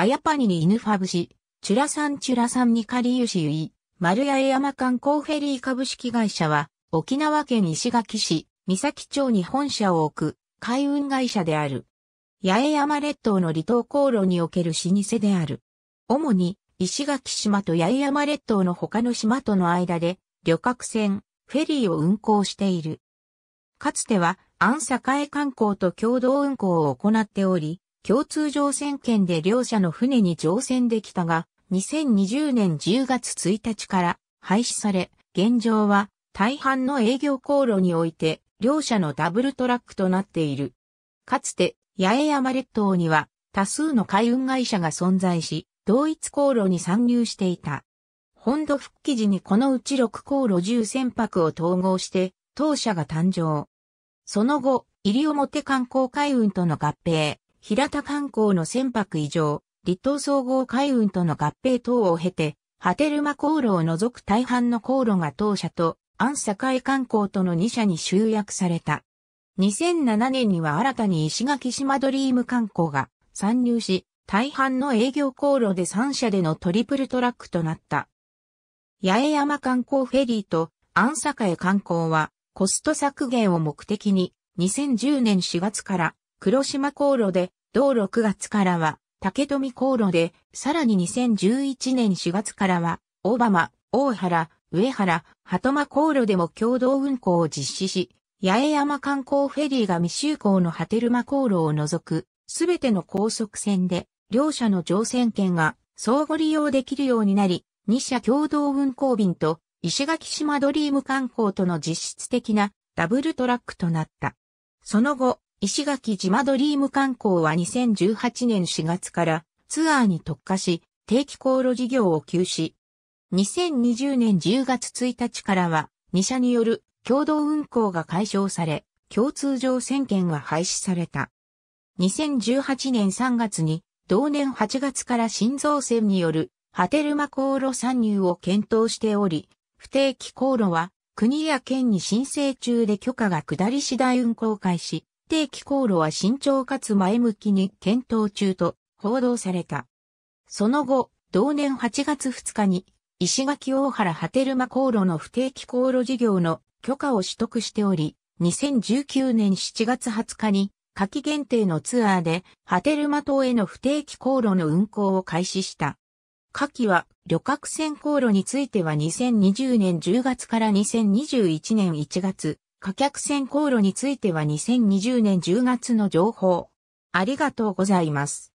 アヤパニに犬ファブシ、チュラさんチュラさんにかりゆしゆい、丸八重山観光フェリー株式会社は、沖縄県石垣市、三崎町に本社を置く、海運会社である。八重山列島の離島航路における老舗である。主に、石垣島と八重山列島の他の島との間で、旅客船、フェリーを運航している。かつては、安栄観光と共同運航を行っており、共通乗船券で両社の船に乗船できたが、2020年10月1日から廃止され、現状は大半の営業航路において両社のダブルトラックとなっている。かつて八重山列島には多数の海運会社が存在し、同一航路に参入していた。本土復帰時にこのうち6航路10船舶を統合して当社が誕生。その後、西表観光海運との合併、平田観光の船舶異常、離島総合海運との合併等を経て、波照間航路を除く大半の航路が当社と、安境観光との2社に集約された。2007年には新たに石垣島ドリーム観光が参入し、大半の営業航路で3社でのトリプルトラックとなった。八重山観光フェリーと安境観光はコスト削減を目的に2010年4月から黒島航路で、同6月からは、竹富航路で、さらに2011年4月からは、大浜、大原、上原、鳩間航路でも共同運航を実施し、八重山観光フェリーが未就航の波照間航路を除く、すべての高速船で、両社の乗船券が相互利用できるようになり、2社共同運航便と石垣島ドリーム観光との実質的なダブルトラックとなった。その後、石垣島ドリーム観光は2018年4月からツアーに特化し、定期航路事業を休止。2020年10月1日からは、2社による共同運行が解消され、共通乗船券は廃止された。2018年3月に、同年8月から新造船による波照間航路参入を検討しており、不定期航路は国や県に申請中で許可が下り次第運行開始、定期航路は慎重かつ前向きに検討中と報道された。その後、同年8月2日に、石垣大原波照間航路の不定期航路事業の許可を取得しており、2019年7月20日に、夏季限定のツアーで、波照間島への不定期航路の運行を開始した。夏季は、旅客船航路については2020年10月から2021年1月、貨客船航路については2020年10月の情報。ありがとうございます。